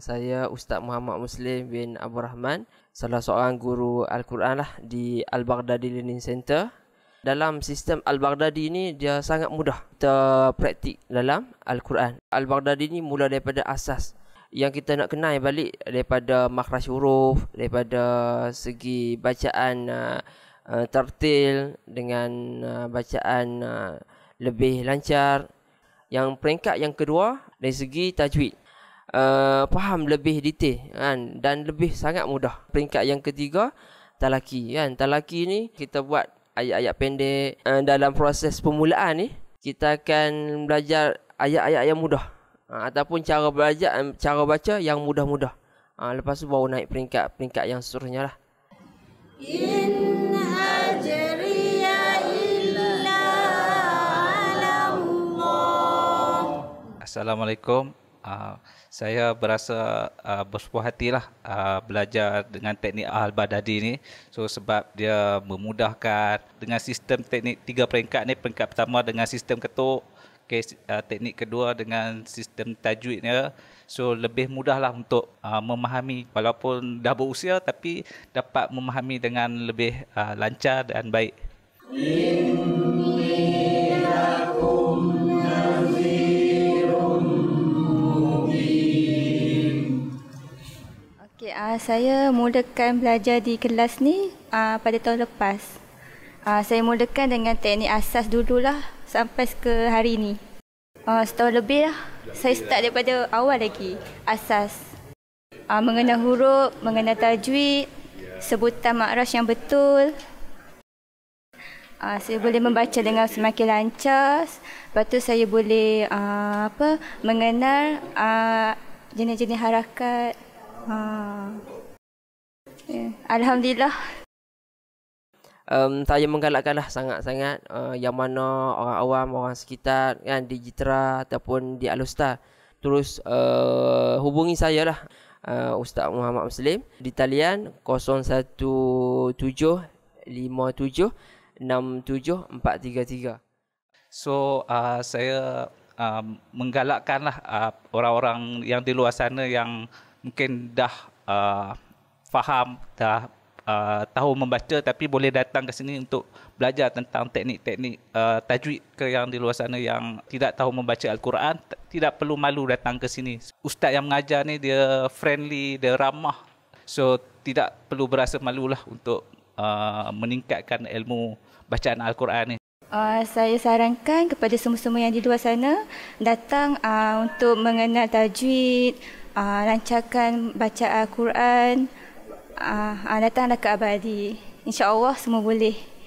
saya Ustaz Muhammad Muslim bin Abu Rahman, salah seorang guru Al-Quran lah di Al-Baghdadi Learning Center. Dalam sistem Al-Baghdadi ni dia sangat mudah kita praktik dalam Al-Quran. Al-Baghdadi ni mula daripada asas yang kita nak kenal balik daripada makhraj huruf, daripada segi bacaan uh, tertil dengan uh, bacaan uh, lebih lancar. Yang peringkat yang kedua dari segi tajwid uh, faham lebih detail kan dan lebih sangat mudah. Peringkat yang ketiga talaki kan. Talaki ni kita buat ayat-ayat pendek uh, dalam proses permulaan ni kita akan belajar ayat-ayat yang mudah uh, ataupun cara belajar eh, cara baca yang mudah-mudah. Uh, lepas tu baru naik peringkat-peringkat yang seterusnya lah. Assalamualaikum. Ah, saya berasa uh, ah, bersepuh hatilah uh, belajar dengan teknik Al-Badadi ni. So sebab dia memudahkan dengan sistem teknik tiga peringkat ni. Peringkat pertama dengan sistem ketuk. Okay, uh, teknik kedua dengan sistem tajwid ni. So lebih mudahlah untuk uh, memahami walaupun dah berusia tapi dapat memahami dengan lebih uh, lancar dan baik. Yeah. saya mulakan belajar di kelas ni uh, pada tahun lepas. Uh, saya mulakan dengan teknik asas dululah sampai ke hari ni. Uh, setahun lebih lah. Saya start daripada awal lagi. Asas. Uh, mengenal huruf, mengenai tajwid, sebutan makras yang betul. Uh, saya boleh membaca dengan semakin lancar. Lepas tu saya boleh uh, apa, mengenal uh, jenis-jenis harakat. Ha. Yeah. Alhamdulillah. Um, saya menggalakkan lah sangat-sangat uh, yang mana orang awam, orang sekitar kan, di Jitra ataupun di Alustar. Terus uh, hubungi saya lah uh, Ustaz Muhammad Muslim di talian 017 57634333. So uh, saya uh, ah, menggalakkanlah uh, ah, orang-orang yang di luar sana yang mungkin dah uh, faham dah uh, tahu membaca tapi boleh datang ke sini untuk belajar tentang teknik-teknik uh, tajwid ke yang di luar sana yang tidak tahu membaca al-Quran tidak perlu malu datang ke sini ustaz yang mengajar ni dia friendly dia ramah so tidak perlu berasa malu lah untuk uh, meningkatkan ilmu bacaan al-Quran ni Uh, saya sarankan kepada semua-semua yang di luar sana datang uh, untuk mengenal tajwid, uh, baca Al Quran uh, ah, uh, ah, datanglah ke abadi insyaallah semua boleh